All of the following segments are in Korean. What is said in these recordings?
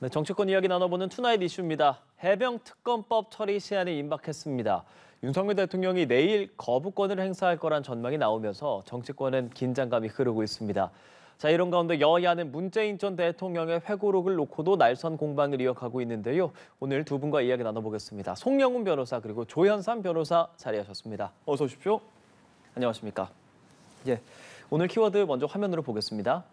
네, 정치권 이야기 나눠보는 투나잇 이슈입니다. 해병특검법 처리 시한이 임박했습니다. 윤석열 대통령이 내일 거부권을 행사할 거란 전망이 나오면서 정치권은 긴장감이 흐르고 있습니다. 자 이런 가운데 여야는 문재인 전 대통령의 회고록을 놓고도 날선 공방을 이어가고 있는데요. 오늘 두 분과 이야기 나눠보겠습니다. 송영훈 변호사 그리고 조현삼 변호사 자리하셨습니다. 어서 오십시오. 안녕하십니까. 예, 오늘 키워드 먼저 화면으로 보겠습니다.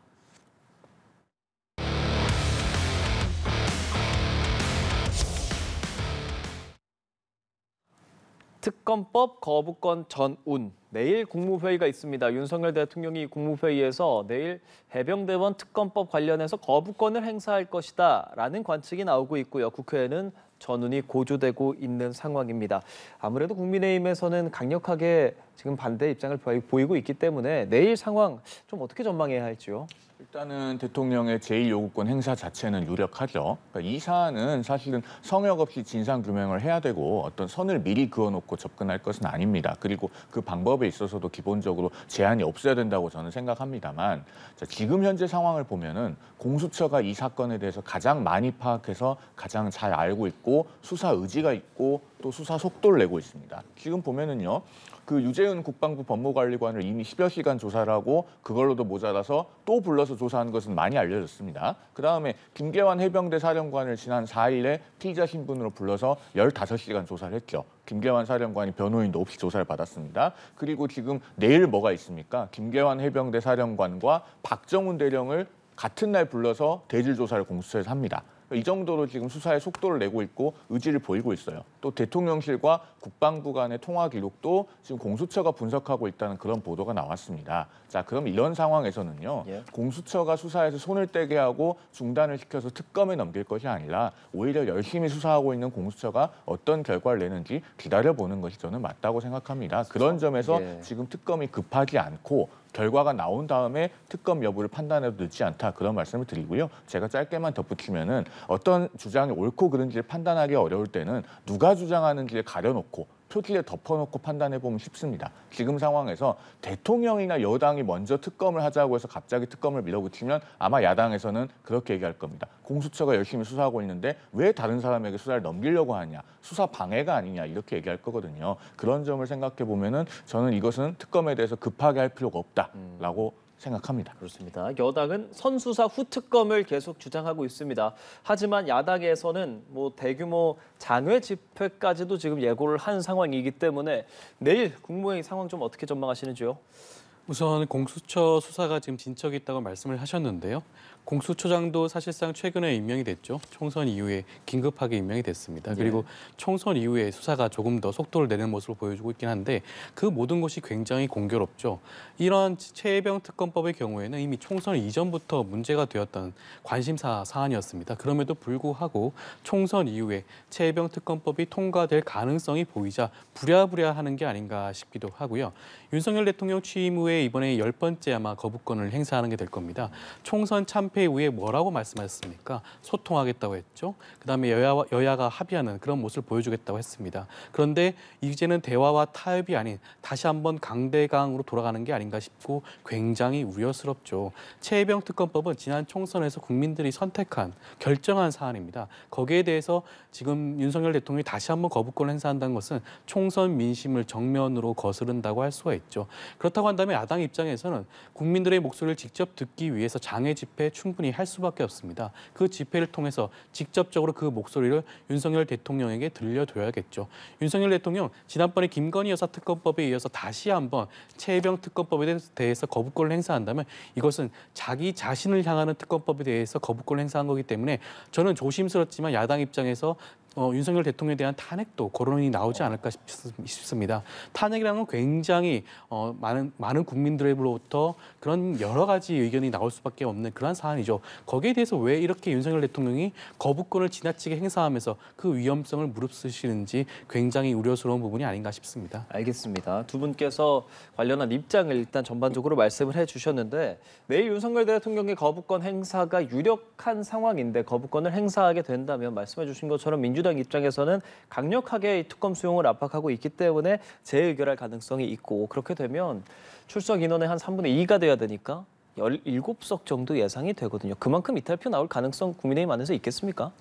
특검법 거부권 전운. 내일 국무회의가 있습니다. 윤석열 대통령이 국무회의에서 내일 해병대원 특검법 관련해서 거부권을 행사할 것이다 라는 관측이 나오고 있고요. 국회에는 전운이 고조되고 있는 상황입니다. 아무래도 국민의힘에서는 강력하게 지금 반대 입장을 보이고 있기 때문에 내일 상황 좀 어떻게 전망해야 할지요? 일단은 대통령의 제1요구권 행사 자체는 유력하죠. 그러니까 이 사안은 사실은 성역 없이 진상규명을 해야 되고 어떤 선을 미리 그어놓고 접근할 것은 아닙니다. 그리고 그 방법에 있어서도 기본적으로 제한이 없어야 된다고 저는 생각합니다만 자, 지금 현재 상황을 보면은 공수처가 이 사건에 대해서 가장 많이 파악해서 가장 잘 알고 있고 수사 의지가 있고 또 수사 속도를 내고 있습니다. 지금 보면은요. 그 유재훈 국방부 법무관리관을 이미 10여 시간 조사를 하고 그걸로도 모자라서 또 불러서 조사한 것은 많이 알려졌습니다. 그다음에 김계환 해병대 사령관을 지난 4일에 피의자 신분으로 불러서 15시간 조사를 했죠. 김계환 사령관이 변호인도 없이 조사를 받았습니다. 그리고 지금 내일 뭐가 있습니까? 김계환 해병대 사령관과 박정훈 대령을 같은 날 불러서 대질 조사를 공수처에서 합니다. 이 정도로 지금 수사에 속도를 내고 있고 의지를 보이고 있어요. 또 대통령실과 국방부 간의 통화 기록도 지금 공수처가 분석하고 있다는 그런 보도가 나왔습니다. 자, 그럼 이런 상황에서는요. 예. 공수처가 수사에서 손을 떼게 하고 중단을 시켜서 특검에 넘길 것이 아니라 오히려 열심히 수사하고 있는 공수처가 어떤 결과를 내는지 기다려보는 것이 저는 맞다고 생각합니다. 그런 점에서 예. 지금 특검이 급하지 않고 결과가 나온 다음에 특검 여부를 판단해도 늦지 않다 그런 말씀을 드리고요. 제가 짧게만 덧붙이면은 어떤 주장이 옳고 그른지를 판단하기 어려울 때는 누가 주장하는지를 가려놓고 표지에 덮어놓고 판단해보면 쉽습니다. 지금 상황에서 대통령이나 여당이 먼저 특검을 하자고 해서 갑자기 특검을 밀어붙이면 아마 야당에서는 그렇게 얘기할 겁니다. 공수처가 열심히 수사하고 있는데 왜 다른 사람에게 수사를 넘기려고 하냐. 수사 방해가 아니냐 이렇게 얘기할 거거든요. 그런 점을 생각해보면 은 저는 이것은 특검에 대해서 급하게 할 필요가 없다라고 음. 생각합니다. 그렇습니다. 여당은 선수사 후특검을 계속 주장하고 있습니다. 하지만 야당에서는 뭐 대규모 장외 집회까지도 지금 예고를 한 상황이기 때문에 내일 국무회의 상황 좀 어떻게 전망하시는지요? 우선 공수처 수사가 지금 진척이 있다고 말씀을 하셨는데요. 공수처장도 사실상 최근에 임명이 됐죠. 총선 이후에 긴급하게 임명이 됐습니다. 네. 그리고 총선 이후에 수사가 조금 더 속도를 내는 모습을 보여주고 있긴 한데 그 모든 것이 굉장히 공교롭죠. 이런 최혜병 특검법의 경우에는 이미 총선 이전부터 문제가 되었던 관심사 사안이었습니다. 그럼에도 불구하고 총선 이후에 최혜병 특검법이 통과될 가능성이 보이자 부랴부랴 하는 게 아닌가 싶기도 하고요. 윤석열 대통령 취임 후에 이번에 열번째 아마 거부권을 행사하는 게 될 겁니다. 총선 참 집회 이후에 뭐라고 말씀하셨습니까? 소통하겠다고 했죠. 그다음에 여야와, 여야가 합의하는 그런 모습을 보여주겠다고 했습니다. 그런데 이제는 대화와 타협이 아닌 다시 한번 강대강으로 돌아가는 게 아닌가 싶고 굉장히 우려스럽죠. 최해병 특검법은 지난 총선에서 국민들이 선택한 결정한 사안입니다. 거기에 대해서 지금 윤석열 대통령이 다시 한번 거부권을 행사한다는 것은 총선 민심을 정면으로 거스른다고 할 수가 있죠. 그렇다고 한다면 야당 입장에서는 국민들의 목소리를 직접 듣기 위해서 장애 집회, 충분히 할 수밖에 없습니다. 그 집회를 통해서 직접적으로 그 목소리를 윤석열 대통령에게 들려줘야겠죠. 윤석열 대통령 지난번에 김건희 여사 특검법에 이어서 다시 한번 최병 특검법에 대해서 거부권을 행사한다면 이것은 자기 자신을 향하는 특검법에 대해서 거부권을 행사한 거기 때문에 저는 조심스럽지만 야당 입장에서 어, 윤석열 대통령에 대한 탄핵도 거론이 나오지 않을까 싶습니다. 탄핵이라는 건 굉장히 어, 많은 많은 국민들로부터 그런 여러 가지 의견이 나올 수밖에 없는 그러한 사안이죠. 거기에 대해서 왜 이렇게 윤석열 대통령이 거부권을 지나치게 행사하면서 그 위험성을 무릅쓰시는지 굉장히 우려스러운 부분이 아닌가 싶습니다. 알겠습니다. 두 분께서 관련한 입장을 일단 전반적으로 말씀을 해주셨는데 내일 윤석열 대통령의 거부권 행사가 유력한 상황인데 거부권을 행사하게 된다면 말씀해주신 것처럼 민주 민주당 입장에서는 강력하게 특검 수용을 압박하고 있기 때문에 재의결할 가능성이 있고 그렇게 되면 출석 인원의 한 3분의 2가 돼야 되니까 17석 정도 예상이 되거든요. 그만큼 이탈표 나올 가능성 국민의힘 안에서 있겠습니까?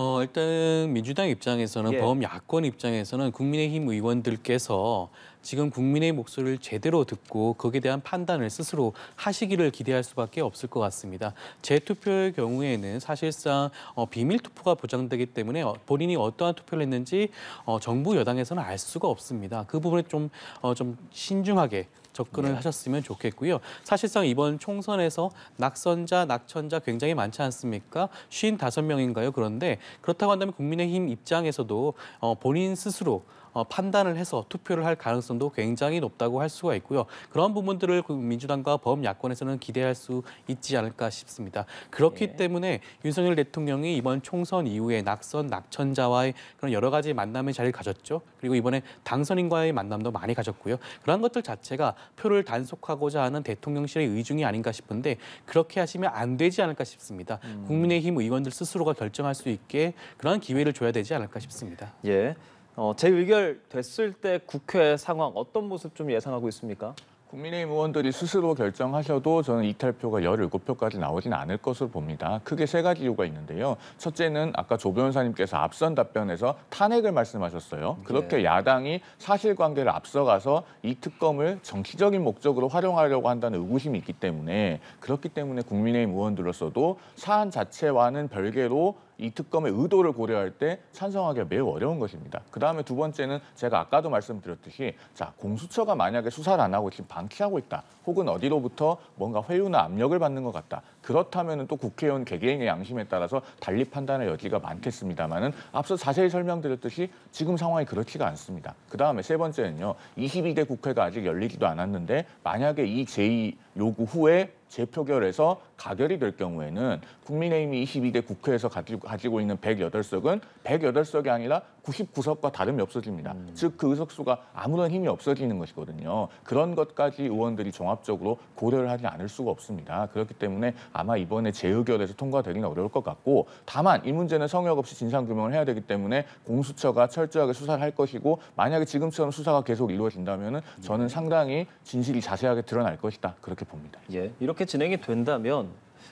어, 일단 민주당 입장에서는 예. 범야권 입장에서는 국민의힘 의원들께서 지금 국민의 목소리를 제대로 듣고 거기에 대한 판단을 스스로 하시기를 기대할 수밖에 없을 것 같습니다. 재투표의 경우에는 사실상 어, 비밀 투표가 보장되기 때문에 어, 본인이 어떠한 투표를 했는지 어, 정부 여당에서는 알 수가 없습니다. 그 부분에 좀, 어, 좀 신중하게 접근을 네. 하셨으면 좋겠고요. 사실상 이번 총선에서 낙선자, 낙천자 굉장히 많지 않습니까? 55명인가요? 그런데 그렇다고 한다면 국민의힘 입장에서도 어, 본인 스스로 어, 판단을 해서 투표를 할 가능성도 굉장히 높다고 할 수가 있고요. 그런 부분들을 민주당과 범야권에서는 기대할 수 있지 않을까 싶습니다. 그렇기 네. 때문에 윤석열 대통령이 이번 총선 이후에 낙선, 낙천자와의 그런 여러 가지 만남의 자리를 가졌죠. 그리고 이번에 당선인과의 만남도 많이 가졌고요. 그런 것들 자체가 표를 단속하고자 하는 대통령실의 의중이 아닌가 싶은데 그렇게 하시면 안 되지 않을까 싶습니다. 음. 국민의힘 의원들 스스로가 결정할 수 있게 그런 기회를 줘야 되지 않을까 싶습니다. 예. 어, 재의결됐을 때 국회 상황 어떤 모습 좀 예상하고 있습니까? 국민의힘 의원들이 스스로 결정하셔도 저는 이탈표가 17표까지 나오진 않을 것으로 봅니다. 크게 세 가지 이유가 있는데요. 첫째는 아까 조 변호사님께서 앞선 답변에서 탄핵을 말씀하셨어요. 그렇게 네. 야당이 사실관계를 앞서가서 이 특검을 정치적인 목적으로 활용하려고 한다는 의구심이 있기 때문에 그렇기 때문에 국민의힘 의원들로서도 사안 자체와는 별개로 이 특검의 의도를 고려할 때 찬성하기가 매우 어려운 것입니다. 그다음에 두 번째는 제가 아까도 말씀드렸듯이 자 공수처가 만약에 수사를 안 하고 지금 방치하고 있다. 혹은 어디로부터 뭔가 회유나 압력을 받는 것 같다. 그렇다면 또 국회의원 개개인의 양심에 따라서 달리 판단의 여지가 많겠습니다만은 앞서 자세히 설명드렸듯이 지금 상황이 그렇지가 않습니다. 그다음에 세 번째는요. 22대 국회가 아직 열리지도 않았는데 만약에 이 제의 요구 후에 재표결에서 가결이 될 경우에는 국민의힘이 22대 국회에서 가지고 있는 108석은 108석이 아니라 99석과 다름이 없어집니다. 음. 즉그 의석수가 아무런 힘이 없어지는 것이거든요. 그런 것까지 의원들이 종합적으로 고려를 하지 않을 수가 없습니다. 그렇기 때문에 아마 이번에 재의결에서 통과되기는 어려울 것 같고 다만 이 문제는 성역 없이 진상규명을 해야 되기 때문에 공수처가 철저하게 수사를 할 것이고 만약에 지금처럼 수사가 계속 이루어진다면 저는 음. 상당히 진실이 자세하게 드러날 것이다. 그렇게 봅니다. 예, 이렇게 그렇게 진행이 된다면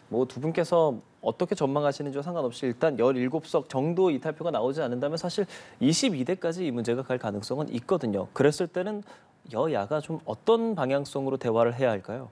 뭐 두 분께서 어떻게 전망하시는지 상관없이 일단 17석 정도 이탈표가 나오지 않는다면 사실 22대까지 이 문제가 갈 가능성은 있거든요. 그랬을 때는 여야가 좀 어떤 방향성으로 대화를 해야 할까요?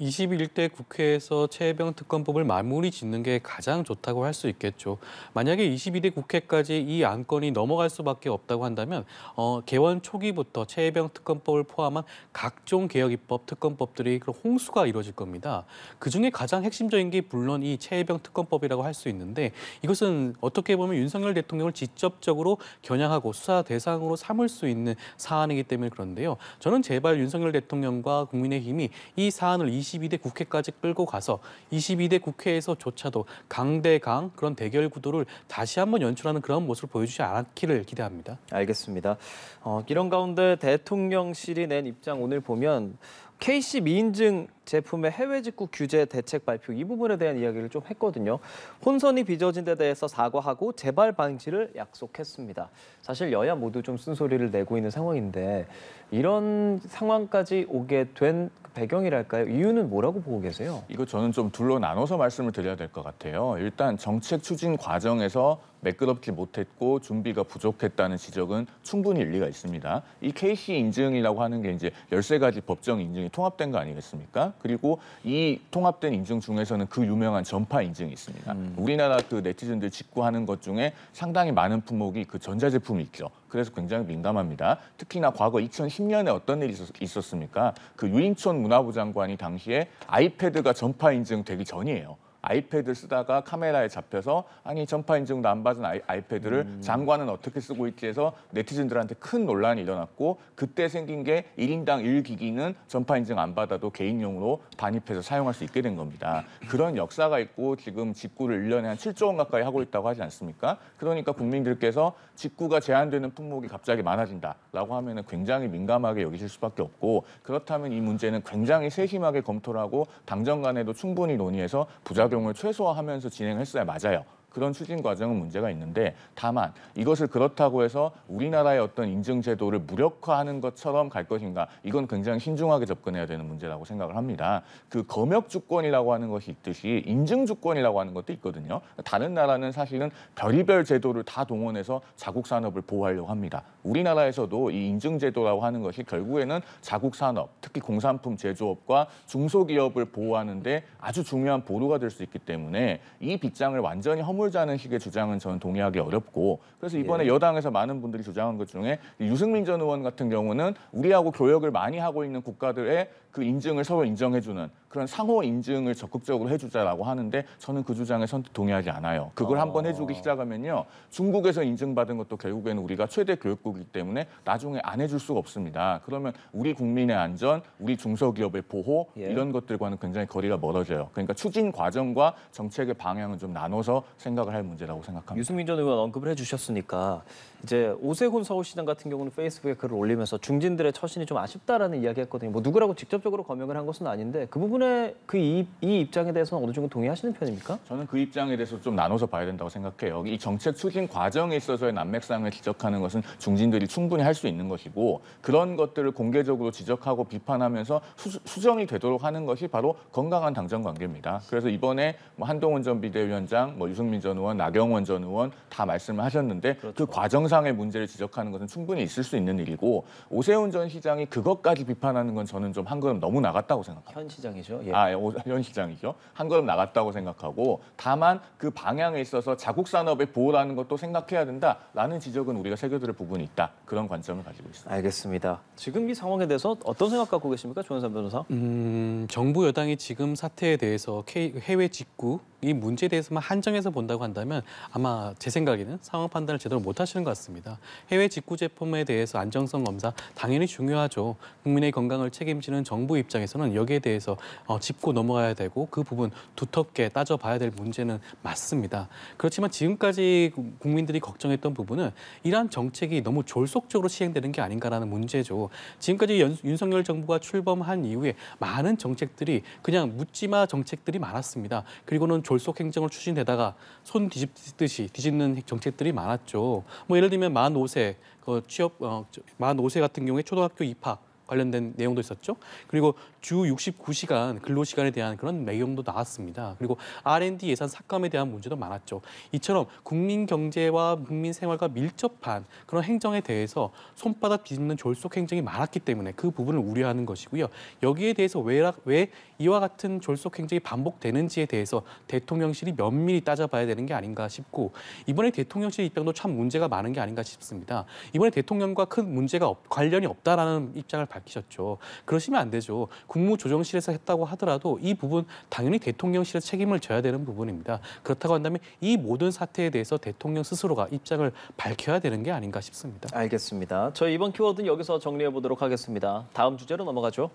21대 국회에서 최해병 특검법을 마무리 짓는 게 가장 좋다고 할 수 있겠죠. 만약에 22대 국회까지 이 안건이 넘어갈 수밖에 없다고 한다면 어, 개원 초기부터 최해병 특검법을 포함한 각종 개혁 입법 특검법들이 홍수가 이루어질 겁니다. 그중에 가장 핵심적인 게 물론 이최해병 특검법이라고 할 수 있는데 이것은 어떻게 보면 윤석열 대통령을 직접적으로 겨냥하고 수사 대상으로 삼을 수 있는 사안이기 때문에 그런데요. 저는 제발 윤석열 대통령과 국민의힘이 이 사안을 22대 국회까지 끌고 가서 22대 국회에서조차도 강대강 그런 대결 구도를 다시 한번 연출하는 그런 모습을 보여주지 않았기를 기대합니다. 알겠습니다. 어, 이런 가운데 대통령실이 낸 입장 오늘 보면 KC 미인증 제품의 해외 직구 규제 대책 발표 이 부분에 대한 이야기를 좀 했거든요. 혼선이 빚어진 데 대해서 사과하고 재발 방지를 약속했습니다. 사실 여야 모두 좀 쓴소리를 내고 있는 상황인데 이런 상황까지 오게 된 배경이랄까요? 이유는 뭐라고 보고 계세요? 이거 저는 좀 둘로 나눠서 말씀을 드려야 될 것 같아요. 일단 정책 추진 과정에서 매끄럽지 못했고 준비가 부족했다는 지적은 충분히 일리가 있습니다. 이 KC 인증이라고 하는 게 이제 열세 가지 법정 인증이 통합된 거 아니겠습니까? 그리고 이 통합된 인증 중에서는 그 유명한 전파 인증이 있습니다. 음. 우리나라 그 네티즌들 직구하는 것 중에 상당히 많은 품목이 그 전자제품이 있죠. 그래서 굉장히 민감합니다. 특히나 과거 2010년에 어떤 일이 있었습니까? 그 유인촌 문화부 장관이 당시에 아이패드가 전파 인증되기 전이에요. 아이패드 쓰다가 카메라에 잡혀서 아니 전파 인증도 안 받은 아이, 패드를 음. 장관은 어떻게 쓰고 있지 해서 네티즌들한테 큰 논란이 일어났고 그때 생긴 게 1인당 1기기는 전파 인증 안 받아도 개인용으로 반입해서 사용할 수 있게 된 겁니다. 그런 역사가 있고 지금 직구를 1년에 한 7조 원 가까이 하고 있다고 하지 않습니까? 그러니까 국민들께서 직구가 제한되는 품목이 갑자기 많아진다라고 하면 은 굉장히 민감하게 여기실 수밖에 없고 그렇다면 이 문제는 굉장히 세심하게 검토를 하고 당정 간에도 충분히 논의해서 부작용을 최소화하면서 진행했어야 맞아요. 그런 추진 과정은 문제가 있는데 다만 이것을 그렇다고 해서 우리나라의 어떤 인증 제도를 무력화하는 것처럼 갈 것인가 이건 굉장히 신중하게 접근해야 되는 문제라고 생각을 합니다. 그 검역 주권이라고 하는 것이 있듯이 인증 주권이라고 하는 것도 있거든요. 다른 나라는 사실은 별의별 제도를 다 동원해서 자국 산업을 보호하려고 합니다. 우리나라에서도 이 인증 제도라고 하는 것이 결국에는 자국 산업, 특히 공산품 제조업과 중소기업을 보호하는 데 아주 중요한 보루가 될 수 있기 때문에 이 빗장을 완전히 허물 해보자는 식의 주장은 저는 동의하기 어렵고 그래서 이번에 예. 여당에서 많은 분들이 주장한 것 중에 유승민 전 의원 같은 경우는 우리하고 교역을 많이 하고 있는 국가들의 그 인증을 서로 인정해주는 그런 상호 인증을 적극적으로 해주자라고 하는데 저는 그 주장에 선 동의하지 않아요. 그걸 아. 한번 어. 해주기 시작하면요. 중국에서 인증받은 것도 결국에는 우리가 최대 교육국이기 때문에 나중에 안 해줄 수가 없습니다. 그러면 우리 국민의 안전, 우리 중소기업의 보호 예. 이런 것들과는 굉장히 거리가 멀어져요. 그러니까 추진 과정과 정책의 방향은 좀 나눠서 생각을 할 문제라고 생각합니다. 유승민 전 의원 언급을 해주셨으니까 이제 오세훈 서울시장 같은 경우는 페이스북에 글을 올리면서 중진들의 처신이 좀 아쉽다라는 이야기했거든요. 뭐 누구라고 직접 직접적으로 검역을 한 것은 아닌데 그 부분에 그이 이 입장에 대해서는 어느 정도 동의하시는 편입니까? 저는 그 입장에 대해서 좀 나눠서 봐야 된다고 생각해요. 이 정책 추진 과정에 있어서의 난맥상을 지적하는 것은 중진들이 충분히 할 수 있는 것이고 그런 것들을 공개적으로 지적하고 비판하면서 수, 정이 되도록 하는 것이 바로 건강한 당정 관계입니다. 그래서 이번에 뭐 한동훈 전 비대위원장, 뭐 유승민 전 의원, 나경원 전 의원 다 말씀을 하셨는데 그 그렇죠. 그 과정상의 문제를 지적하는 것은 충분히 있을 수 있는 일이고 오세훈 전 시장이 그것까지 비판하는 건 저는 좀한 걸음 너무 나갔다고 생각합니다. 현 시장이죠. 예. 아, 예, 현 시장이죠. 한 걸음 나갔다고 생각하고 다만 그 방향에 있어서 자국 산업의 보호라는 것도 생각해야 된다라는 지적은 우리가 새겨들을 부분이 있다. 그런 관점을 가지고 있습니다. 알겠습니다. 지금 이 상황에 대해서 어떤 생각 갖고 계십니까? 조현삼 변호사. 음, 정부 여당이 지금 사태에 대해서 해외 직구 이 문제에 대해서만 한정해서 본다고 한다면 아마 제 생각에는 상황 판단을 제대로 못 하시는 것 같습니다. 해외 직구 제품에 대해서 안정성 검사 당연히 중요하죠. 국민의 건강을 책임지는 정부 입장에서는 여기에 대해서 어, 짚고 넘어가야 되고 그 부분 두텁게 따져봐야 될 문제는 맞습니다. 그렇지만 지금까지 국민들이 걱정했던 부분은 이러한 정책이 너무 졸속적으로 시행되는 게 아닌가라는 문제죠. 지금까지 연, 윤석열 정부가 출범한 이후에 많은 정책들이 그냥 묻지마 정책들이 많았습니다. 그리고는 졸 졸속 행정을 추진되다가 손 뒤집듯이 뒤집는 정책들이 많았죠. 뭐 예를 들면 만 5세 그 취업 어, 만 5세 같은 경우에 초등학교 입학 관련된 내용도 있었죠. 그리고 주 69시간 근로시간에 대한 그런 내용도 나왔습니다. 그리고 R&D 예산 삭감에 대한 문제도 많았죠. 이처럼 국민 경제와 국민 생활과 밀접한 그런 행정에 대해서 손바닥 뒤집는 졸속 행정이 많았기 때문에 그 부분을 우려하는 것이고요. 여기에 대해서 왜, 왜 이와 같은 졸속 행정이 반복되는지에 대해서 대통령실이 면밀히 따져봐야 되는 게 아닌가 싶고 이번에 대통령실 입장도 참 문제가 많은 게 아닌가 싶습니다. 이번에 대통령과 큰 문제가 없, 관련이 없다라는 입장을 밝히셨죠. 그러시면 안 되죠. 국무조정실에서 했다고 하더라도 이 부분 당연히 대통령실에 책임을 져야 되는 부분입니다. 그렇다고 한다면 이 모든 사태에 대해서 대통령 스스로가 입장을 밝혀야 되는 게 아닌가 싶습니다. 알겠습니다. 저희 이번 키워드는 여기서 정리해 보도록 하겠습니다. 다음 주제로 넘어가죠.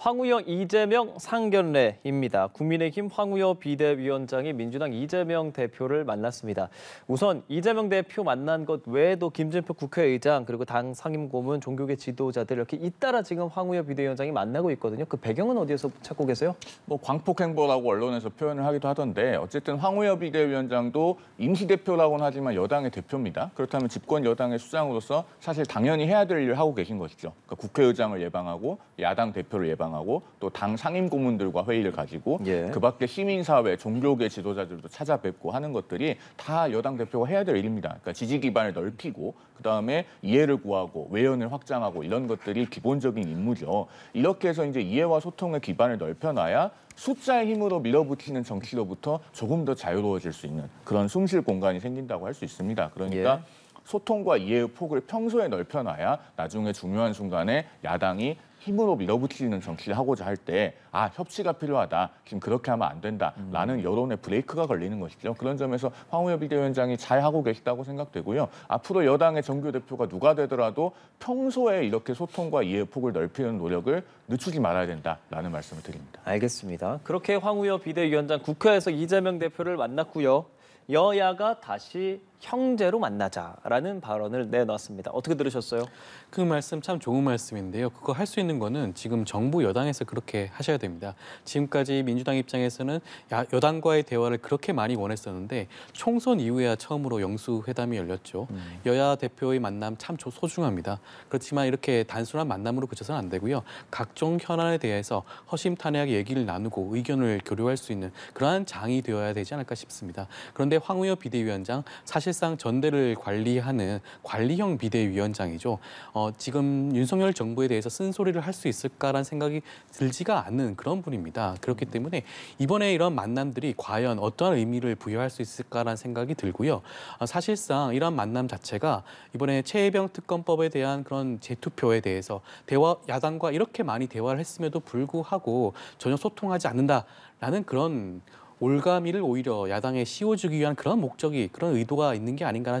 황우여 이재명 상견례입니다. 국민의힘 황우여 비대위원장이 민주당 이재명 대표를 만났습니다. 우선 이재명 대표 만난 것 외에도 김진표 국회의장 그리고 당 상임고문 종교계 지도자들 이렇게 잇따라 지금 황우여 비대위원장이 만나고 있거든요. 그 배경은 어디에서 찾고 계세요? 뭐 광폭 행보라고 언론에서 표현을 하기도 하던데 어쨌든 황우여 비대위원장도 임시 대표라고는 하지만 여당의 대표입니다. 그렇다면 집권 여당의 수장으로서 사실 당연히 해야 될 일을 하고 계신 것이죠. 그러니까 국회의장을 예방하고 야당 대표를 예방. 담당하고 또 당 상임 고문들과 회의를 가지고 예. 그밖에 시민사회, 종교계 지도자들도 찾아뵙고 하는 것들이 다 여당 대표가 해야 될 일입니다. 그러니까 지지 기반을 넓히고 그다음에 이해를 구하고 외연을 확장하고 이런 것들이 기본적인 임무죠. 이렇게 해서 이제 이해와 소통의 기반을 넓혀놔야 숫자의 힘으로 밀어붙이는 정치로부터 조금 더 자유로워질 수 있는 그런 숨쉴 공간이 생긴다고 할 수 있습니다. 그러니까 예. 소통과 이해의 폭을 평소에 넓혀놔야 나중에 중요한 순간에 야당이 힘으로 밀어붙이는 정치를 하고자 할 때 아 협치가 필요하다 지금 그렇게 하면 안 된다라는 음. 여론의 브레이크가 걸리는 것이죠. 그런 점에서 황우여 비대위원장이 잘 하고 계시다고 생각되고요. 앞으로 여당의 정규 대표가 누가 되더라도 평소에 이렇게 소통과 이해 폭을 넓히는 노력을 늦추지 말아야 된다라는 말씀을 드립니다. 알겠습니다. 그렇게 황우여 비대위원장 국회에서 이재명 대표를 만났고요. 여야가 다시 형제로 만나자라는 발언을 내놨습니다. 어떻게 들으셨어요? 그 말씀 참 좋은 말씀인데요. 그거 할 수 있는 거는 지금 정부 여당에서 그렇게 하셔야 됩니다. 지금까지 민주당 입장에서는 야, 여당과의 대화를 그렇게 많이 원했었는데 총선 이후에야 처음으로 영수 회담이 열렸죠. 음. 여야 대표의 만남 참 소중합니다. 그렇지만 이렇게 단순한 만남으로 그쳐서는 안 되고요. 각종 현안에 대해서 허심탄회하게 얘기를 나누고 의견을 교류할 수 있는 그러한 장이 되어야 되지 않을까 싶습니다. 그런데 황우여 비대위원장 사실상 전대를 관리하는 관리형 비대위원장이죠. 어, 어, 지금 윤석열 정부에 대해서 쓴소리를 할 수 있을까라는 생각이 들지가 않는 그런 분입니다. 그렇기 음. 때문에 이번에 이런 만남들이 과연 어떠한 의미를 부여할 수 있을까라는 생각이 들고요. 어, 사실상 이런 만남 자체가 이번에 최혜병 특검법에 대한 그런 재투표에 대해서 대화 야당과 이렇게 많이 대화를 했음에도 불구하고 전혀 소통하지 않는다라는 그런 올가미를 오히려 야당에 씌워주기 위한 그런 목적이 그런 의도가 있는 게 아닌가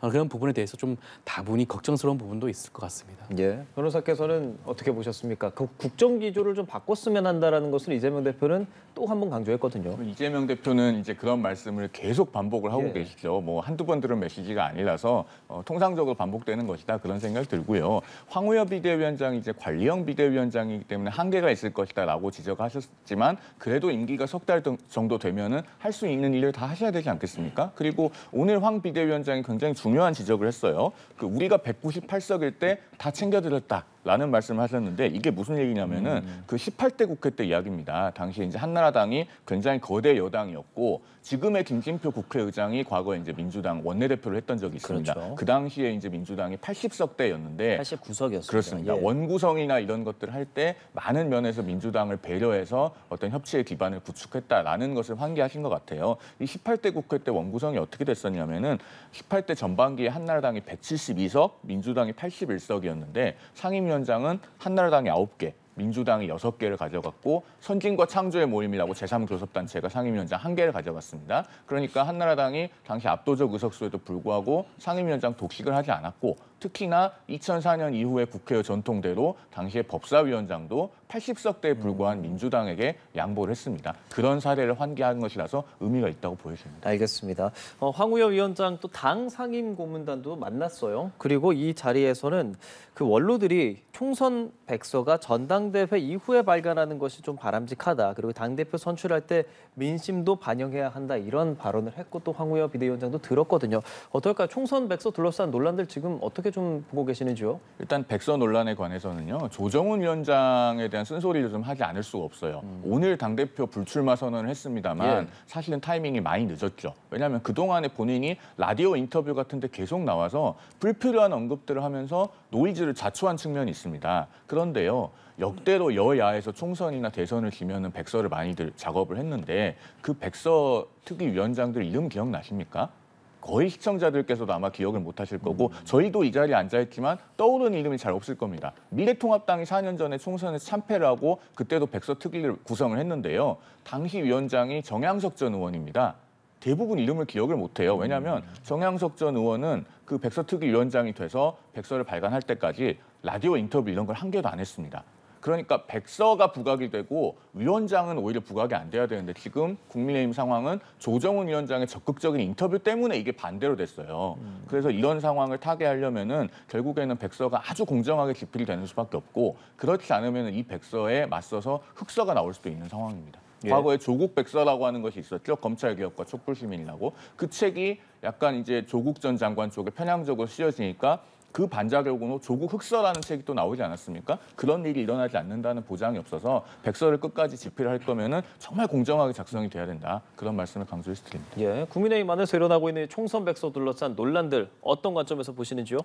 아, 그런 부분에 대해서 좀 다분히 걱정스러운 부분도 있을 것 같습니다. 예, 변호사께서는 어떻게 보셨습니까? 그 국정 기조를 좀 바꿨으면 한다라는 것을 이재명 대표는 또한번 강조했거든요. 이재명 대표는 이제 그런 말씀을 계속 반복을 하고 예. 계시죠. 뭐 한두 번 들은 메시지가 아니라서 어, 통상적으로 반복되는 것이다 그런 생각이 들고요. 황우여 비대위원장이 이제 관리형 비대위원장이기 때문에 한계가 있을 것이다라고 지적하셨지만 그래도 임기가 석 달 정도 되면은 할 수 있는 일을 다 하셔야 되지 않겠습니까? 그리고 오늘 황 비대위원장이 굉장히 중요한 지적을 했어요. 그 우리가 198석일 때 다 챙겨드렸다. 라는 말씀을 하셨는데 이게 무슨 얘기냐면은 음. 그 18대 국회 때 이야기입니다. 당시 이제 한나라당이 굉장히 거대 여당이었고 지금의 김진표 국회의장이 과거에 이제 민주당 원내대표를 했던 적이 있습니다. 그렇죠. 그 당시에 이제 민주당이 80석대였는데 8 9석이었어요 그렇습니다. 예. 원구성이나 이런 것들을 할 때 많은 면에서 민주당을 배려해서 어떤 협치의 기반을 구축했다라는 것을 환기하신 것 같아요. 이 18대 국회 때 원구성이 어떻게 됐었냐면은 18대 전반기에 한나라당이 172석, 민주당이 81석이었는데 상임위원장은 한나라당이 9개, 민주당이 6개를 가져갔고 선진과 창조의 모임이라고 제3교섭단체가 상임위원장 1개를 가져갔습니다. 그러니까 한나라당이 당시 압도적 의석수에도 불구하고 상임위원장 독식을 하지 않았고 특히나 2004년 이후의 국회의 전통대로 당시의 법사위원장도 80석대에 불과한 민주당에게 양보를 했습니다. 그런 사례를 환기한 것이라서 의미가 있다고 보여집니다. 알겠습니다. 어, 황우여 위원장 또 당 상임 고문단도 만났어요. 그리고 이 자리에서는 그 원로들이 총선 백서가 전당대회 이후에 발간하는 것이 좀 바람직하다. 그리고 당대표 선출할 때 민심도 반영해야 한다. 이런 발언을 했고 또 황우여 비대위원장도 들었거든요. 어떨까요? 총선 백서 둘러싼 논란들 지금 어떻게 어떻게 좀 보고 계시는지요? 일단 백서 논란에 관해서는요. 조정훈 위원장에 대한 쓴소리를 좀 하지 않을 수가 없어요. 음. 오늘 당대표 불출마 선언을 했습니다만 예. 사실은 타이밍이 많이 늦었죠. 왜냐하면 그동안에 본인이 라디오 인터뷰 같은 데 계속 나와서 불필요한 언급들을 하면서 노이즈를 자초한 측면이 있습니다. 그런데요. 역대로 여야에서 총선이나 대선을 지면은 백서를 많이들 작업을 했는데 그 백서 특위 위원장들 이름 기억나십니까? 거의 시청자들께서도 아마 기억을 못하실 거고 저희도 이 자리에 앉아있지만 떠오르는 이름이 잘 없을 겁니다. 미래통합당이 4년 전에 총선에 참패를 하고 그때도 백서특위를 구성을 했는데요. 당시 위원장이 정양석 전 의원입니다. 대부분 이름을 기억을 못해요. 왜냐하면 정양석 전 의원은 그 백서특위 위원장이 돼서 백서를 발간할 때까지 라디오 인터뷰 이런 걸 한 개도 안 했습니다. 그러니까 백서가 부각이 되고 위원장은 오히려 부각이 안 돼야 되는데 지금 국민의힘 상황은 조정훈 위원장의 적극적인 인터뷰 때문에 이게 반대로 됐어요. 음. 그래서 이런 상황을 타개하려면은 결국에는 백서가 아주 공정하게 집필이 되는 수밖에 없고 그렇지 않으면 이 백서에 맞서서 흑서가 나올 수도 있는 상황입니다. 예. 과거에 조국 백서라고 하는 것이 있었죠. 검찰 개혁과 촛불 시민이라고. 그 책이 약간 이제 조국 전 장관 쪽에 편향적으로 씌어지니까 그 반자 결국은 조국 흑서라는 책이 또 나오지 않았습니까? 그런 일이 일어나지 않는다는 보장이 없어서 백서를 끝까지 집필을 할 거면은 정말 공정하게 작성이 돼야 된다. 그런 말씀을 강조해서 드립니다. 예, 국민의힘 안에서 일어나고 있는 총선 백서 둘러싼 논란들 어떤 관점에서 보시는지요?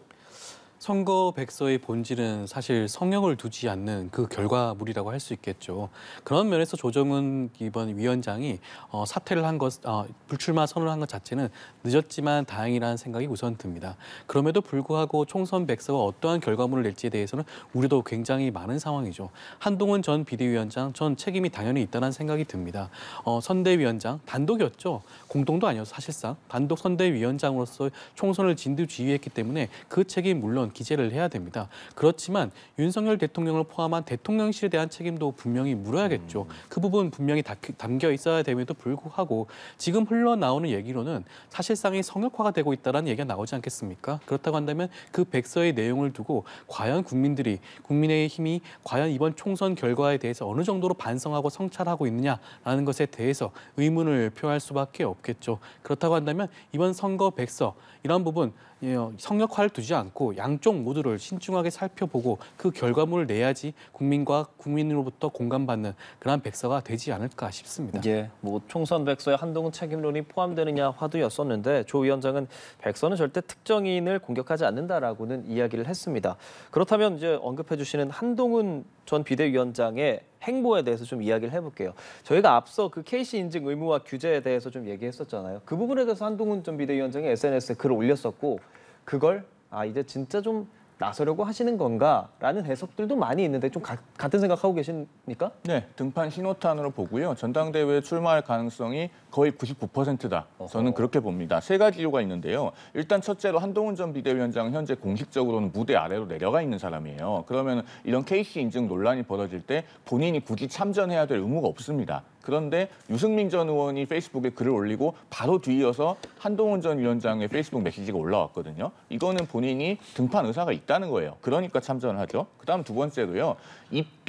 선거 백서의 본질은 사실 성역을 두지 않는 그 결과물이라고 할 수 있겠죠. 그런 면에서 조정은 이번 위원장이 어, 사퇴를 한 것, 어, 불출마 선언을 한 것 자체는 늦었지만 다행이라는 생각이 우선 듭니다. 그럼에도 불구하고 총선 백서가 어떠한 결과물을 낼지에 대해서는 우리도 굉장히 많은 상황이죠. 한동훈 전 비대위원장 전 책임이 당연히 있다는 생각이 듭니다. 어, 선대위원장 단독이었죠. 공동도 아니어서 사실상 단독 선대위원장으로서 총선을 진두 지휘했기 때문에 그 책임 물론 분명 기재를 해야 됩니다. 그렇지만 윤석열 대통령을 포함한 대통령실에 대한 책임도 분명히 물어야겠죠. 음. 그 부분 분명히 담겨 있어야 됨에도 불구하고 지금 흘러나오는 얘기로는 사실상의 성역화가 되고 있다는 얘기가 나오지 않겠습니까? 그렇다고 한다면 그 백서의 내용을 두고 과연 국민들이 국민의힘이 과연 이번 총선 결과에 대해서 어느 정도로 반성하고 성찰하고 있느냐라는 것에 대해서 의문을 표할 수밖에 없겠죠. 그렇다고 한다면 이번 선거 백서 이런 부분 예, 성역화를 두지 않고 양쪽 모두를 신중하게 살펴보고 그 결과물을 내야지 국민과 국민으로부터 공감받는 그러한 백서가 되지 않을까 싶습니다. 예, 뭐 총선 백서에 한동훈 책임론이 포함되느냐 화두였었는데 조 위원장은 백서는 절대 특정인을 공격하지 않는다라고는 이야기를 했습니다. 그렇다면 이제 언급해 주시는 한동훈 전 비대위원장의 행보에 대해서 좀 이야기를 해볼게요. 저희가 앞서 그 KC 인증 의무와 규제에 대해서 좀 얘기했었잖아요. 그 부분에 대해서 한동훈 전 비대위원장이 SNS에 글을 올렸었고 그걸 아 이제 진짜 좀 나서려고 하시는 건가라는 해석들도 많이 있는데 좀 가, 같은 생각하고 계십니까? 네, 등판 신호탄으로 보고요. 전당대회에 출마할 가능성이 거의 99%다. 저는 그렇게 봅니다. 세 가지 이유가 있는데요. 일단 첫째로 한동훈 전 비대위원장 현재 공식적으로는 무대 아래로 내려가 있는 사람이에요. 그러면 이런 KC 인증 논란이 벌어질 때 본인이 굳이 참전해야 될 의무가 없습니다. 그런데 유승민 전 의원이 페이스북에 글을 올리고 바로 뒤이어서 한동훈 전 위원장의 페이스북 메시지가 올라왔거든요. 이거는 본인이 등판 의사가 있다는 거예요. 그러니까 참전하죠. 을 그다음 두 번째로요.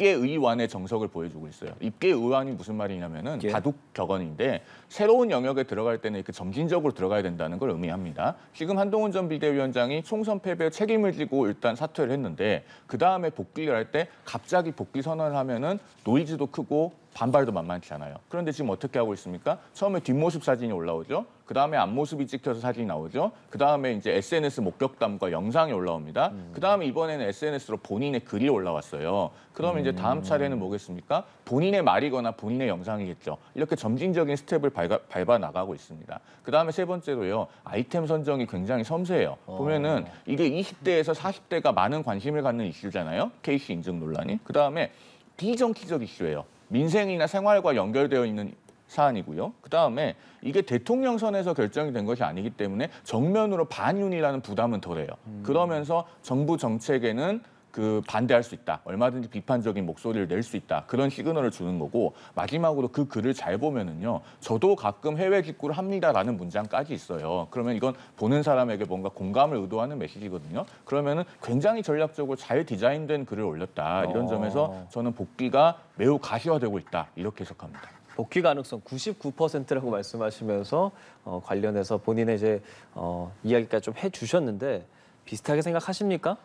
입계 의원의 정석을 보여주고 있어요. 입계 의원이 무슨 말이냐면은 예. 바둑 격언인데 새로운 영역에 들어갈 때는 이렇게 그 점진적으로 들어가야 된다는 걸 의미합니다. 지금 한동훈 전 비대위원장이 총선 패배 책임을 지고 일단 사퇴를 했는데 그 다음에 복귀를 할 때 갑자기 복귀 선언을 하면은 노이즈도 크고 반발도 만만치 않아요. 그런데 지금 어떻게 하고 있습니까? 처음에 뒷모습 사진이 올라오죠. 그 다음에 앞모습이 찍혀서 사진이 나오죠. 그 다음에 이제 SNS 목격담과 영상이 올라옵니다. 음. 그 다음에 이번에는 SNS로 본인의 글이 올라왔어요. 그러면 음. 이제 다음 음. 차례는 뭐겠습니까? 본인의 말이거나 본인의 영상이겠죠. 이렇게 점진적인 스텝을 밟아, 밟아 나가고 있습니다. 그 다음에 세 번째로요. 아이템 선정이 굉장히 섬세해요. 어. 보면은 이게 20대에서 40대가 많은 관심을 갖는 이슈잖아요. 케이시 인증 논란이. 그 다음에 비정기적 이슈예요. 민생이나 생활과 연결되어 있는 사안이고요. 그다음에 이게 대통령 선에서 결정이 된 것이 아니기 때문에 정면으로 반윤이라는 부담은 덜해요. 음. 그러면서 정부 정책에는 그 반대할 수 있다. 얼마든지 비판적인 목소리를 낼 수 있다. 그런 시그널을 주는 거고 마지막으로 그 글을 잘 보면은요. 저도 가끔 해외 직구를 합니다라는 문장까지 있어요. 그러면 이건 보는 사람에게 뭔가 공감을 의도하는 메시지거든요. 그러면은 굉장히 전략적으로 잘 디자인된 글을 올렸다. 이런 점에서 어. 저는 복귀가 매우 가시화되고 있다. 이렇게 해석합니다. 복귀 가능성 99%라고 말씀하시면서 어, 관련해서 본인의 이제 어, 이야기까지 좀 해주셨는데 비슷하게 생각하십니까?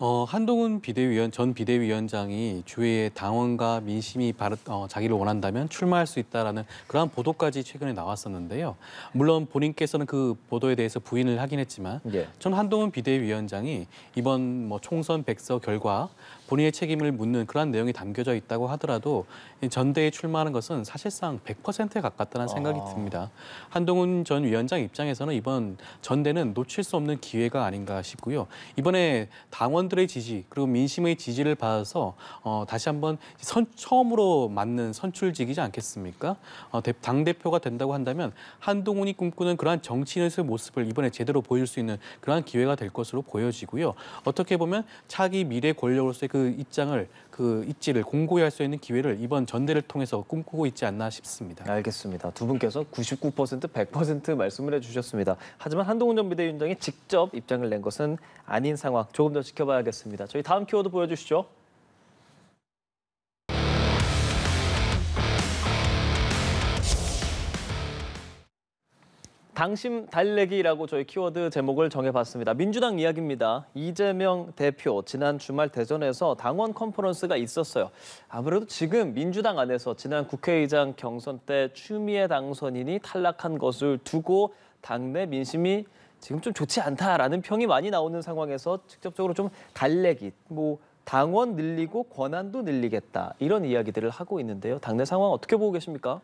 어, 한동훈 비대위원 전 비대위원장이 주위의 당원과 민심이 바르, 어, 자기를 원한다면 출마할 수 있다라는 그러한 보도까지 최근에 나왔었는데요. 물론 본인께서는 그 보도에 대해서 부인을 하긴 했지만 예. 전 한동훈 비대위원장이 이번 뭐 총선 백서 결과 본인의 책임을 묻는 그러한 내용이 담겨져 있다고 하더라도 전대에 출마하는 것은 사실상 100%에 가깝다는 생각이 아. 듭니다. 한동훈 전 위원장 입장에서는 이번 전대는 놓칠 수 없는 기회가 아닌가 싶고요. 이번에 당원들의 지지 그리고 민심의 지지를 받아서 어, 다시 한번 선, 처음으로 맞는 선출직이지 않겠습니까? 어, 대, 당 대표가 된다고 한다면 한동훈이 꿈꾸는 그러한 정치인의 모습을 이번에 제대로 보일 수 있는 그러한 기회가 될 것으로 보여지고요. 어떻게 보면 차기 미래 권력으로서의 그그 입장을 그 입지를 공고히 할 수 있는 기회를 이번 전대를 통해서 꿈꾸고 있지 않나 싶습니다. 알겠습니다. 두 분께서 99% 100% 말씀을 해주셨습니다. 하지만 한동훈 전 비대위원장이 직접 입장을 낸 것은 아닌 상황 조금 더 지켜봐야겠습니다. 저희 다음 키워드 보여주시죠. 당신 달래기라고 저희 키워드 제목을 정해봤습니다. 민주당 이야기입니다. 이재명 대표 지난 주말 대전에서 당원 컨퍼런스가 있었어요. 아무래도 지금 민주당 안에서 지난 국회의장 경선 때 추미애 당선인이 탈락한 것을 두고 당내 민심이 지금 좀 좋지 않다라는 평이 많이 나오는 상황에서 직접적으로 좀 달래기, 뭐 당원 늘리고 권한도 늘리겠다 이런 이야기들을 하고 있는데요. 당내 상황 어떻게 보고 계십니까?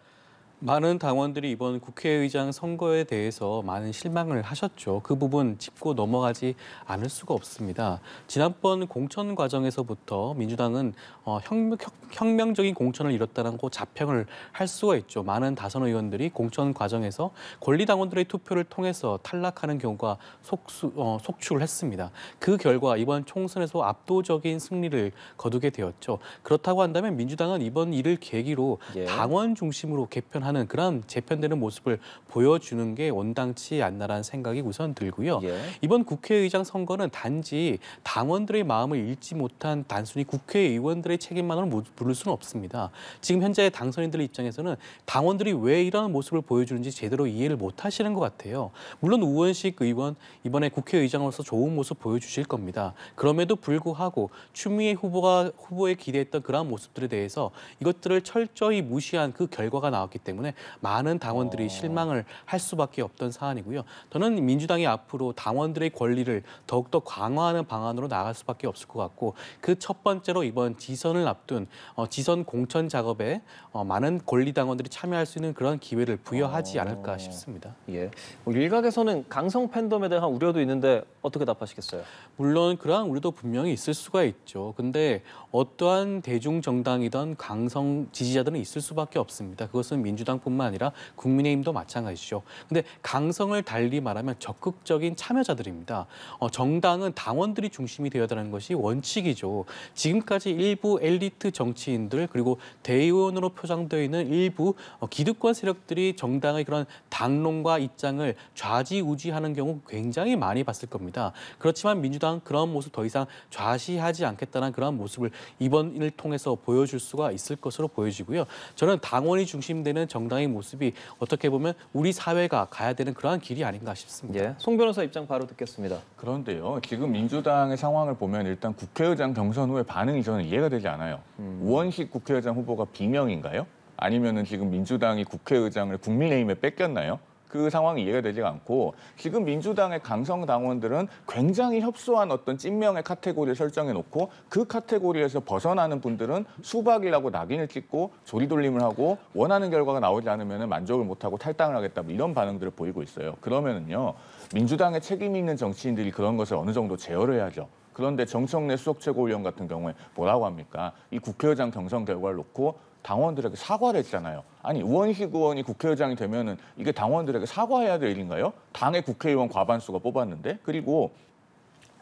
많은 당원들이 이번 국회의장 선거에 대해서 많은 실망을 하셨죠. 그 부분 짚고 넘어가지 않을 수가 없습니다. 지난번 공천 과정에서부터 민주당은 어, 혁명, 혁명적인 공천을 이뤘다는고 자평을 할 수가 있죠. 많은 다선 의원들이 공천 과정에서 권리당원들의 투표를 통해서 탈락하는 경우가 속수, 어, 속출을 했습니다. 그 결과 이번 총선에서 압도적인 승리를 거두게 되었죠. 그렇다고 한다면 민주당은 이번 일을 계기로 예. 당원 중심으로 개편한 하는 그런 재편되는 모습을 보여주는 게 온당치 않나라는 생각이 우선 들고요. 예. 이번 국회의장 선거는 단지 당원들의 마음을 읽지 못한 단순히 국회의원들의 책임만으로 물을 수는 없습니다. 지금 현재 당선인들 입장에서는 당원들이 왜 이러한 모습을 보여주는지 제대로 이해를 못 하시는 것 같아요. 물론 우원식 의원 이번에 국회의장으로서 좋은 모습 보여주실 겁니다. 그럼에도 불구하고 추미애 후보가 후보에 기대했던 그러한 모습들에 대해서 이것들을 철저히 무시한 그 결과가 나왔기 때문에 때문에 많은 당원들이 어. 실망을 할 수밖에 없던 사안이고요. 저는 민주당이 앞으로 당원들의 권리를 더욱더 강화하는 방안으로 나갈 수밖에 없을 것 같고 그 첫 번째로 이번 지선을 앞둔 어, 지선 공천 작업에 어, 많은 권리 당원들이 참여할 수 있는 그런 기회를 부여하지 않을까 싶습니다. 예. 뭐 일각에서는 강성 팬덤에 대한 우려도 있는데 어떻게 답하시겠어요? 물론 그러한 우려도 분명히 있을 수가 있죠. 근데 어떠한 대중정당이던 강성 지지자들은 있을 수밖에 없습니다. 그것은 민주당뿐만 아니라 국민의힘도 마찬가지죠. 근데 강성을 달리 말하면 적극적인 참여자들입니다. 어, 정당은 당원들이 중심이 되어야 되는 것이 원칙이죠. 지금까지 일부 엘리트 정치인들 그리고 대의원으로 표장되어 있는 일부 어, 기득권 세력들이 정당의 그런 당론과 입장을 좌지우지하는 경우 굉장히 많이 봤을 겁니다. 그렇지만 민주당 은 그런 모습 더 이상 좌시하지 않겠다는 그런 모습을 이번을 통해서 보여줄 수가 있을 것으로 보여지고요. 저는 당원이 중심되는 정당의 모습이 어떻게 보면 우리 사회가 가야 되는 그러한 길이 아닌가 싶습니다. 예, 송 변호사 입장 바로 듣겠습니다. 그런데요. 지금 민주당의 상황을 보면 일단 국회의장 경선 후의 반응이 저는 이해가 되지 않아요. 음. 우원식 국회의장 후보가 비명인가요? 아니면 지금 민주당이 국회의장을 국민의힘에 뺏겼나요? 그 상황이 이해가 되지 않고 지금 민주당의 강성 당원들은 굉장히 협소한 어떤 찐명의 카테고리를 설정해 놓고 그 카테고리에서 벗어나는 분들은 수박이라고 낙인을 찍고 조리돌림을 하고 원하는 결과가 나오지 않으면 만족을 못하고 탈당을 하겠다 뭐 이런 반응들을 보이고 있어요. 그러면은요 민주당의 책임 있는 정치인들이 그런 것을 어느 정도 제어를 해야죠. 그런데 정청래 수석최고위원 같은 경우에 뭐라고 합니까? 이 국회의장 경선 결과를 놓고 당원들에게 사과를 했잖아요. 아니 우원식 의원이 국회의장이 되면은 이게 당원들에게 사과해야 될 일인가요? 당의 국회의원 과반수가 뽑았는데 그리고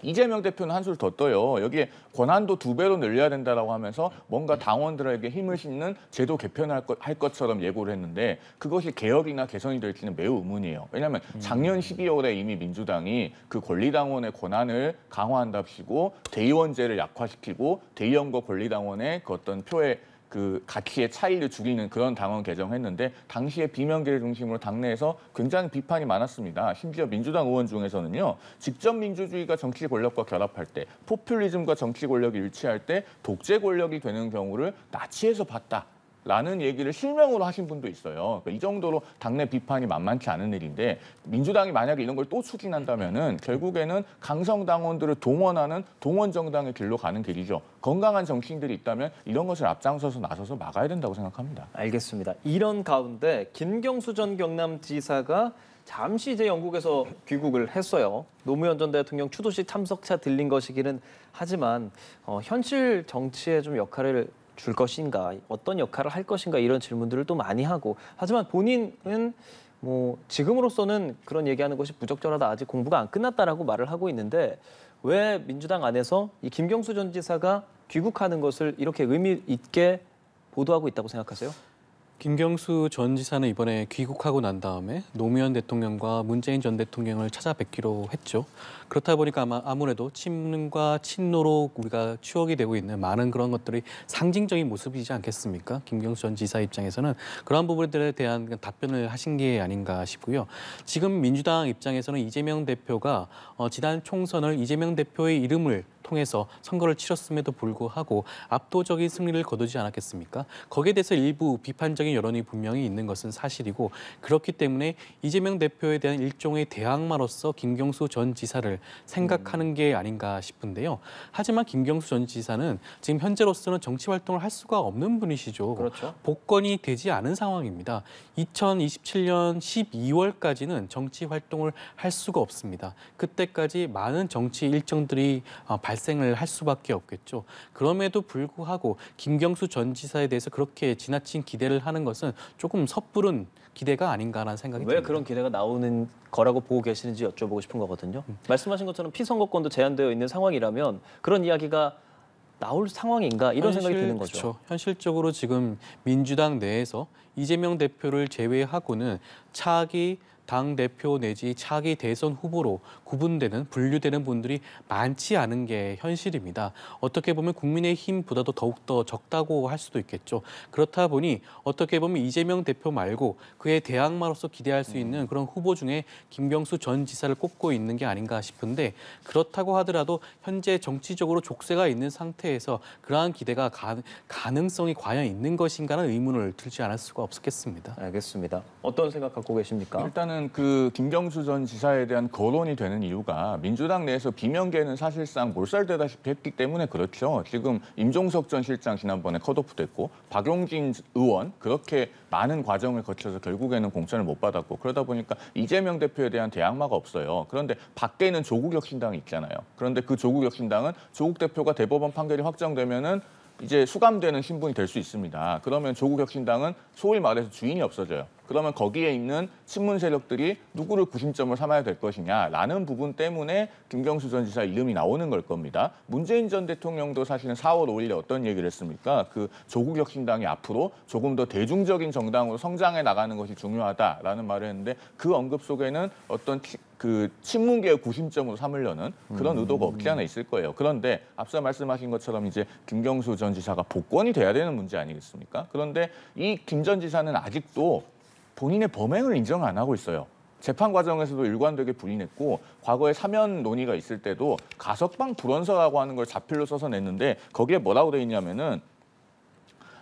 이재명 대표는 한술 더 떠요. 여기에 권한도 두 배로 늘려야 된다라고 하면서 뭔가 당원들에게 힘을 싣는 제도 개편할 것, 할 것처럼 예고를 했는데 그것이 개혁이나 개선이 될지는 매우 의문이에요. 왜냐하면 음. 작년 12월에 이미 민주당이 그 권리당원의 권한을 강화한답시고 대의원제를 약화시키고 대의원과 권리당원의 그 어떤 표에 그 가치의 차이를 죽이는 그런 당원 개정했는데 당시에 비명계를 중심으로 당내에서 굉장히 비판이 많았습니다. 심지어 민주당 의원 중에서는요. 직접 민주주의가 정치 권력과 결합할 때 포퓰리즘과 정치 권력이 일치할 때 독재 권력이 되는 경우를 나치에서 봤다. 라는 얘기를 실명으로 하신 분도 있어요. 그러니까 이 정도로 당내 비판이 만만치 않은 일인데 민주당이 만약에 이런 걸 또 추진한다면은 결국에는 강성 당원들을 동원하는 동원 정당의 길로 가는 길이죠. 건강한 정치인들이 있다면 이런 것을 앞장서서 나서서 막아야 된다고 생각합니다. 알겠습니다. 이런 가운데 김경수 전 경남지사가 잠시 이제 영국에서 귀국을 했어요. 노무현 전 대통령 추도식 참석차 들린 것이기는 하지만 어, 현실 정치에 좀 역할을 줄 것인가, 어떤 역할을 할 것인가 이런 질문들을 또 많이 하고 하지만 본인은 뭐 지금으로서는 그런 얘기하는 것이 부적절하다 아직 공부가 안 끝났다라고 말을 하고 있는데 왜 민주당 안에서 이 김경수 전 지사가 귀국하는 것을 이렇게 의미 있게 보도하고 있다고 생각하세요? 김경수 전 지사는 이번에 귀국하고 난 다음에 노무현 대통령과 문재인 전 대통령을 찾아뵙기로 했죠. 그렇다 보니까 아마 아무래도 친문과 친노로 우리가 추억이 되고 있는 많은 그런 것들이 상징적인 모습이지 않겠습니까? 김경수 전 지사 입장에서는 그러한 부분들에 대한 답변을 하신 게 아닌가 싶고요. 지금 민주당 입장에서는 이재명 대표가 어, 지난 총선을 이재명 대표의 이름을 통해서 선거를 치렀음에도 불구하고 압도적인 승리를 거두지 않았겠습니까? 거기에 대해서 일부 비판적인 여론이 분명히 있는 것은 사실이고 그렇기 때문에 이재명 대표에 대한 일종의 대항마로서 김경수 전 지사를 생각하는 음. 게 아닌가 싶은데요. 하지만 김경수 전 지사는 지금 현재로서는 정치 활동을 할 수가 없는 분이시죠. 그렇죠. 복권이 되지 않은 상황입니다. 2027년 12월까지는 정치 활동을 할 수가 없습니다. 그때까지 많은 정치 일정들이 발 어, 발생을 할 수밖에 없겠죠. 그럼에도 불구하고 김경수 전 지사에 대해서 그렇게 지나친 기대를 하는 것은 조금 섣부른 기대가 아닌가라는 생각이 듭니다. 그런 기대가 나오는 거라고 보고 계시는지 여쭤보고 싶은 거거든요. 음. 말씀하신 것처럼 피선거권도 제한되어 있는 상황이라면 그런 이야기가 나올 상황인가 이런 현실, 생각이 드는 거죠. 그렇죠. 현실적으로 지금 민주당 내에서 이재명 대표를 제외하고는 차기 당 대표 내지 차기 대선 후보로 구분되는 분류되는 분들이 많지 않은 게 현실입니다. 어떻게 보면 국민의힘보다도 더욱더 적다고 할 수도 있겠죠. 그렇다 보니 어떻게 보면 이재명 대표 말고 그의 대항마로서 기대할 수 있는 그런 후보 중에 김경수 전 지사를 꼽고 있는 게 아닌가 싶은데 그렇다고 하더라도 현재 정치적으로 족쇄가 있는 상태에서 그러한 기대가 가, 가능성이 과연 있는 것인가는 의문을 들지 않을 수가 없었겠습니다. 알겠습니다. 어떤 생각 갖고 계십니까? 일단은 그 김경수 전 지사에 대한 거론이 되는 하는 이유가 민주당 내에서 비명계는 사실상 몰살되다시피 했기 때문에 그렇죠. 지금 임종석 전 실장 지난번에 컷오프 됐고 박용진 의원 그렇게 많은 과정을 거쳐서 결국에는 공천을 못 받았고 그러다 보니까 이재명 대표에 대한 대항마가 없어요. 그런데 밖에는 조국 혁신당이 있잖아요. 그런데 그 조국 혁신당은 조국 대표가 대법원 판결이 확정되면은 이제 수감되는 신분이 될 수 있습니다. 그러면 조국 혁신당은 소위 말해서 주인이 없어져요. 그러면 거기에 있는 친문 세력들이 누구를 구심점을 삼아야 될 것이냐라는 부분 때문에 김경수 전 지사 이름이 나오는 걸 겁니다. 문재인 전 대통령도 사실은 4월 5일에 어떤 얘기를 했습니까? 그 조국 혁신당이 앞으로 조금 더 대중적인 정당으로 성장해 나가는 것이 중요하다라는 말을 했는데 그 언급 속에는 어떤 그 친문계의 구심점으로 삼으려는 그런 음. 의도가 없지 않아 있을 거예요. 그런데 앞서 말씀하신 것처럼 이제 김경수 전 지사가 복권이 돼야 되는 문제 아니겠습니까? 그런데 이 김 전 지사는 아직도 본인의 범행을 인정 안 하고 있어요. 재판 과정에서도 일관되게 부인했고 과거에 사면 논의가 있을 때도 가석방 불원서라고 하는 걸 자필로 써서 냈는데 거기에 뭐라고 돼 있냐면은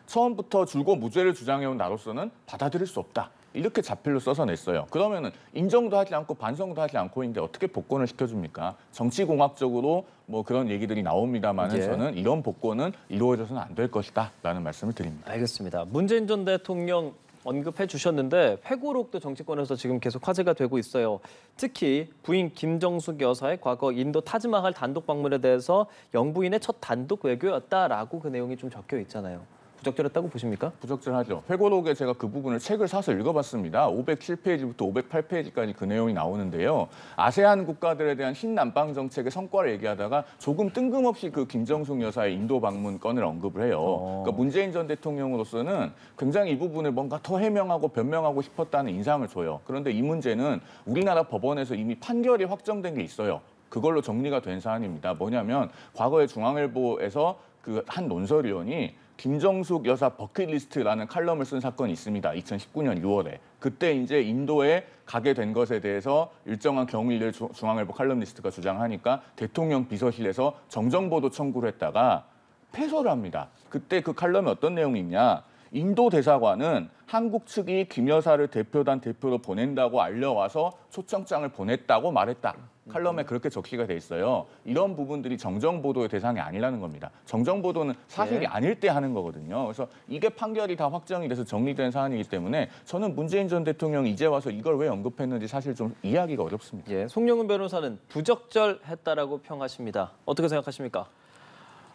처음부터 줄고 무죄를 주장해온 나로서는 받아들일 수 없다. 이렇게 자필로 써서 냈어요. 그러면은 인정도 하지 않고 반성도 하지 않고 이제 어떻게 복권을 시켜줍니까? 정치공학적으로 뭐 그런 얘기들이 나옵니다만 예. 저는 이런 복권은 이루어져서는 안 될 것이다라는 말씀을 드립니다. 알겠습니다. 문재인 전 대통령 언급해 주셨는데 회고록도 정치권에서 지금 계속 화제가 되고 있어요. 특히 부인 김정숙 여사의 과거 인도 타지마할 단독 방문에 대해서 영부인의 첫 단독 외교였다라고 그 내용이 좀 적혀 있잖아요. 부적절했다고 보십니까? 부적절하죠. 회고록에 제가 그 부분을 책을 사서 읽어봤습니다. 507페이지부터 508페이지까지 그 내용이 나오는데요. 아세안 국가들에 대한 흰남방 정책의 성과를 얘기하다가 조금 뜬금없이 그 김정숙 여사의 인도 방문 건을 언급을 해요. 어... 그러니까 문재인 전 대통령으로서는 굉장히 이 부분을 뭔가 더 해명하고 변명하고 싶었다는 인상을 줘요. 그런데 이 문제는 우리나라 법원에서 이미 판결이 확정된 게 있어요. 그걸로 정리가 된 사안입니다. 뭐냐면 과거에 중앙일보에서 그 한 논설위원이 김정숙 여사 버킷리스트라는 칼럼을 쓴 사건이 있습니다. 2019년 6월에. 그때 이제 인도에 가게 된 것에 대해서 일정한 경위를 중앙일보 칼럼니스트가 주장하니까 대통령 비서실에서 정정보도 청구를 했다가 패소를 합니다. 그때 그 칼럼이 어떤 내용이 있냐. 인도 대사관은 한국 측이 김 여사를 대표단 대표로 보낸다고 알려와서 초청장을 보냈다고 말했다. 칼럼에 그렇게 적시가 돼 있어요. 이런 부분들이 정정 보도의 대상이 아니라는 겁니다. 정정 보도는 사실이 네. 아닐 때 하는 거거든요. 그래서 이게 판결이 다 확정이 돼서 정리된 사안이기 때문에 저는 문재인 전 대통령이 이제 와서 이걸 왜 언급했는지 사실 좀 이해하기가 어렵습니다. 예, 송영은 변호사는 부적절했다라고 평하십니다. 어떻게 생각하십니까?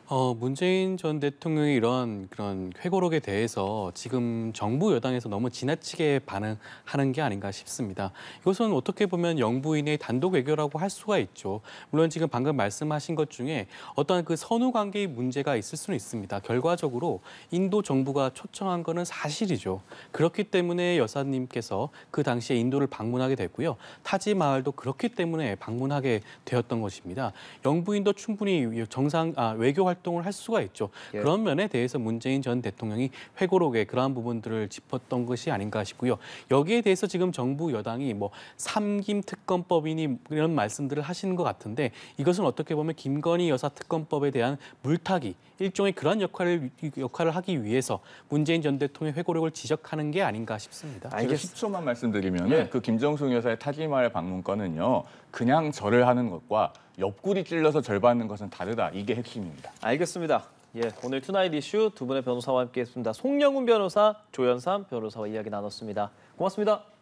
어, 문재인 전 대통령의 이런 그런 회고록에 대해서 지금 정부 여당에서 너무 지나치게 반응하는 게 아닌가 싶습니다. 이것은 어떻게 보면 영부인의 단독 외교라고 할 수가 있죠. 물론 지금 방금 말씀하신 것 중에 어떠한 그 선후 관계의 문제가 있을 수는 있습니다. 결과적으로 인도 정부가 초청한 거는 사실이죠. 그렇기 때문에 여사님께서 그 당시에 인도를 방문하게 됐고요. 타지 마을도 그렇기 때문에 방문하게 되었던 것입니다. 영부인도 충분히 정상 아, 외교 활 활동을 할 수가 있죠. 예. 그런 면에 대해서 문재인 전 대통령이 회고록에 그러한 부분들을 짚었던 것이 아닌가 싶고요. 여기에 대해서 지금 정부 여당이 뭐 삼김 특검법이니 이런 말씀들을 하시는 것 같은데 이것은 어떻게 보면 김건희 여사 특검법에 대한 물타기 일종의 그런 역할을 역할을 하기 위해서 문재인 전 대통령의 회고록을 지적하는 게 아닌가 싶습니다. 알겠... 10초만 말씀드리면 예. 그 김정숙 여사의 타지마을 방문권은요 그냥 절을 하는 것과 옆구리 찔러서 절받는 것은 다르다. 이게 핵심입니다. 알겠습니다. 예, 오늘 투나잇 이슈 두 분의 변호사와 함께했습니다. 송영훈 변호사, 조연삼 변호사와 이야기 나눴습니다. 고맙습니다.